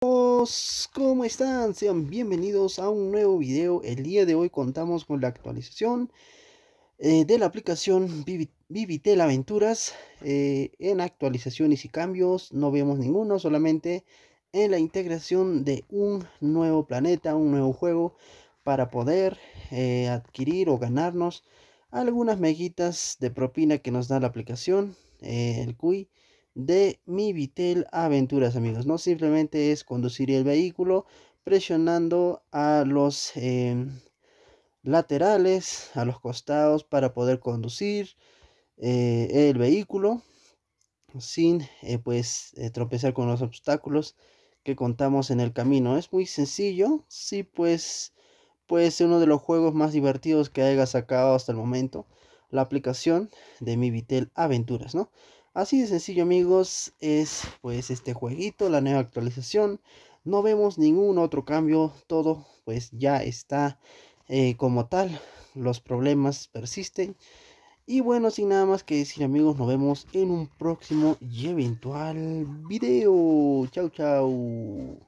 ¿Cómo están? Sean bienvenidos a un nuevo video. El día de hoy contamos con la actualización eh, de la aplicación Vivitel Aventuras. Eh, en actualizaciones y cambios no vemos ninguno, solamente en la integración de un nuevo planeta, un nuevo juego para poder eh, adquirir o ganarnos algunas meguitas de propina que nos da la aplicación, el CUI de mi Vitel Aventuras, amigos. No simplemente es conducir el vehículo presionando a los em, laterales, a los costados para poder conducir eh, el vehículo sin eh, pues eh, tropezar con los obstáculos que contamos en el camino. Es muy sencillo, sí pues puede ser uno de los juegos más divertidos que haya sacado hasta el momento la aplicación de mi Vitel Aventuras, ¿no? Así de sencillo amigos, es pues este jueguito, la nueva actualización. No vemos ningún otro cambio, todo pues ya está eh, como tal. Los problemas persisten. Y bueno, sin nada más que decir amigos, nos vemos en un próximo y eventual video. Chau, chau.